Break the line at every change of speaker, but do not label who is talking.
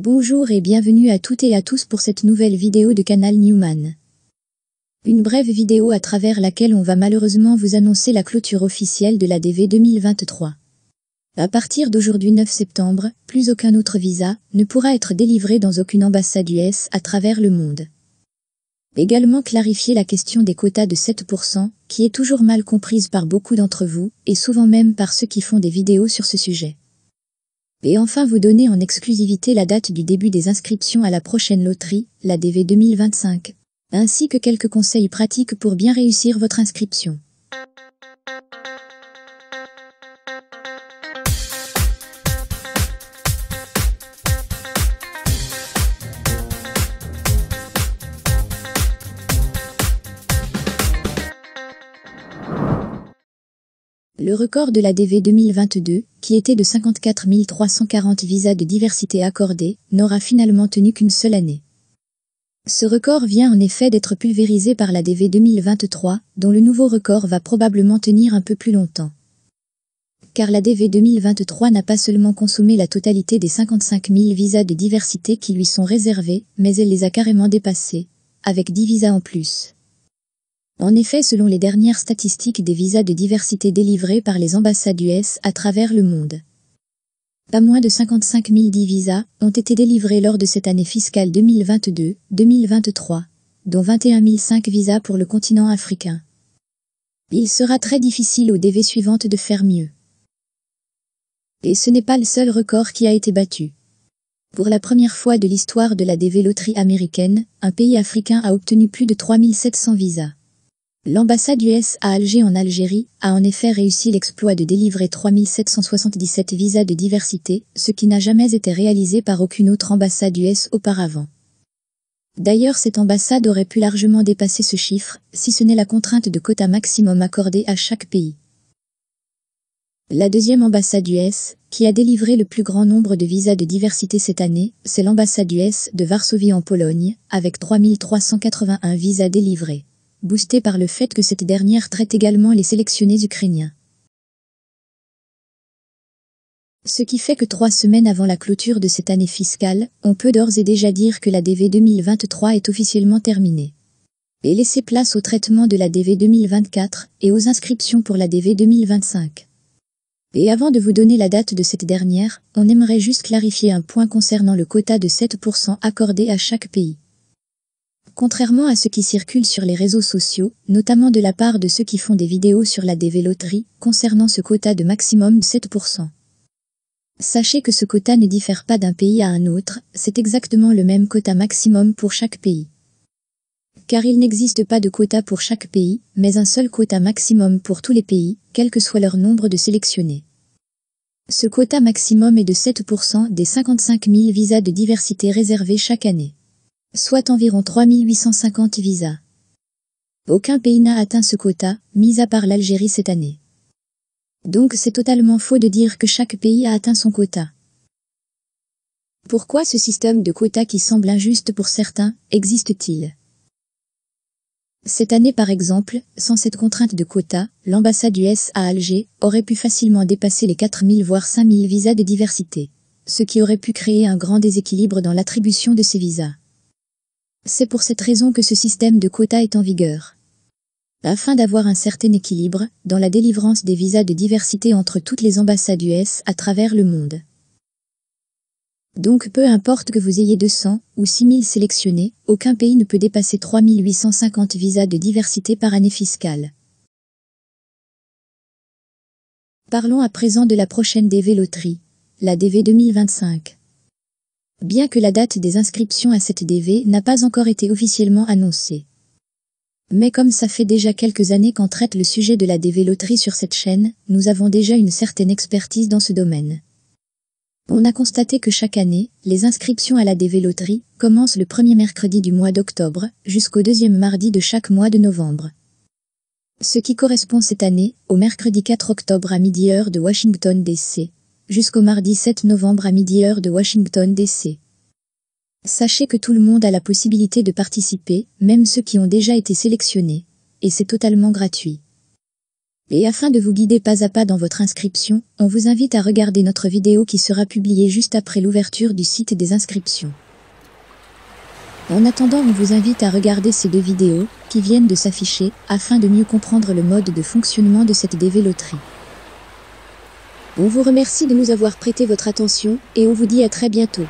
Bonjour et bienvenue à toutes et à tous pour cette nouvelle vidéo de Canal Newman. Une brève vidéo à travers laquelle on va malheureusement vous annoncer la clôture officielle de la DV 2023. À partir d'aujourd'hui 9 septembre, plus aucun autre visa ne pourra être délivré dans aucune ambassade US à travers le monde. Également clarifier la question des quotas de 7%, qui est toujours mal comprise par beaucoup d'entre vous, et souvent même par ceux qui font des vidéos sur ce sujet. Et enfin vous donner en exclusivité la date du début des inscriptions à la prochaine loterie, la DV 2025, ainsi que quelques conseils pratiques pour bien réussir votre inscription. Le record de la DV 2022, qui était de 54 340 visas de diversité accordés, n'aura finalement tenu qu'une seule année. Ce record vient en effet d'être pulvérisé par la DV 2023, dont le nouveau record va probablement tenir un peu plus longtemps. Car la DV 2023 n'a pas seulement consommé la totalité des 55 000 visas de diversité qui lui sont réservés, mais elle les a carrément dépassés, avec 10 visas en plus. En effet, selon les dernières statistiques des visas de diversité délivrés par les ambassades US à travers le monde, pas moins de 55 010 visas ont été délivrés lors de cette année fiscale 2022-2023, dont 21 005 visas pour le continent africain. Il sera très difficile aux DV suivantes de faire mieux. Et ce n'est pas le seul record qui a été battu. Pour la première fois de l'histoire de la DV loterie américaine, un pays africain a obtenu plus de 3700 visas. L'ambassade US à Alger en Algérie a en effet réussi l'exploit de délivrer 3777 visas de diversité, ce qui n'a jamais été réalisé par aucune autre ambassade US auparavant. D'ailleurs, cette ambassade aurait pu largement dépasser ce chiffre, si ce n'est la contrainte de quota maximum accordée à chaque pays. La deuxième ambassade US, qui a délivré le plus grand nombre de visas de diversité cette année, c'est l'ambassade US de Varsovie en Pologne, avec 3381 visas délivrés boosté par le fait que cette dernière traite également les sélectionnés ukrainiens. Ce qui fait que trois semaines avant la clôture de cette année fiscale, on peut d'ores et déjà dire que la DV 2023 est officiellement terminée. Et laisser place au traitement de la DV 2024 et aux inscriptions pour la DV 2025. Et avant de vous donner la date de cette dernière, on aimerait juste clarifier un point concernant le quota de 7% accordé à chaque pays. Contrairement à ce qui circule sur les réseaux sociaux, notamment de la part de ceux qui font des vidéos sur la dévéloterie, concernant ce quota de maximum de 7%. Sachez que ce quota ne diffère pas d'un pays à un autre, c'est exactement le même quota maximum pour chaque pays. Car il n'existe pas de quota pour chaque pays, mais un seul quota maximum pour tous les pays, quel que soit leur nombre de sélectionnés. Ce quota maximum est de 7% des 55 000 visas de diversité réservés chaque année soit environ 3850 visas. Aucun pays n'a atteint ce quota, mis à part l'Algérie cette année. Donc c'est totalement faux de dire que chaque pays a atteint son quota. Pourquoi ce système de quotas qui semble injuste pour certains existe-t-il Cette année par exemple, sans cette contrainte de quota, l'ambassade US à Alger aurait pu facilement dépasser les 4000 voire 5000 visas de diversité, ce qui aurait pu créer un grand déséquilibre dans l'attribution de ces visas. C'est pour cette raison que ce système de quotas est en vigueur. Afin d'avoir un certain équilibre dans la délivrance des visas de diversité entre toutes les ambassades US à travers le monde. Donc peu importe que vous ayez 200 ou 6000 sélectionnés, aucun pays ne peut dépasser 3850 visas de diversité par année fiscale. Parlons à présent de la prochaine DV Loterie, la DV 2025 bien que la date des inscriptions à cette DV n'a pas encore été officiellement annoncée. Mais comme ça fait déjà quelques années qu'on traite le sujet de la DV loterie sur cette chaîne, nous avons déjà une certaine expertise dans ce domaine. On a constaté que chaque année, les inscriptions à la DV loterie commencent le premier mercredi du mois d'octobre jusqu'au deuxième mardi de chaque mois de novembre. Ce qui correspond cette année au mercredi 4 octobre à midi heure de Washington DC jusqu'au mardi 7 novembre à midi heure de Washington DC. Sachez que tout le monde a la possibilité de participer, même ceux qui ont déjà été sélectionnés, et c'est totalement gratuit. Et afin de vous guider pas à pas dans votre inscription, on vous invite à regarder notre vidéo qui sera publiée juste après l'ouverture du site des inscriptions. En attendant, on vous invite à regarder ces deux vidéos, qui viennent de s'afficher, afin de mieux comprendre le mode de fonctionnement de cette dévéloterie. On vous remercie de nous avoir prêté votre attention et on vous dit à très bientôt.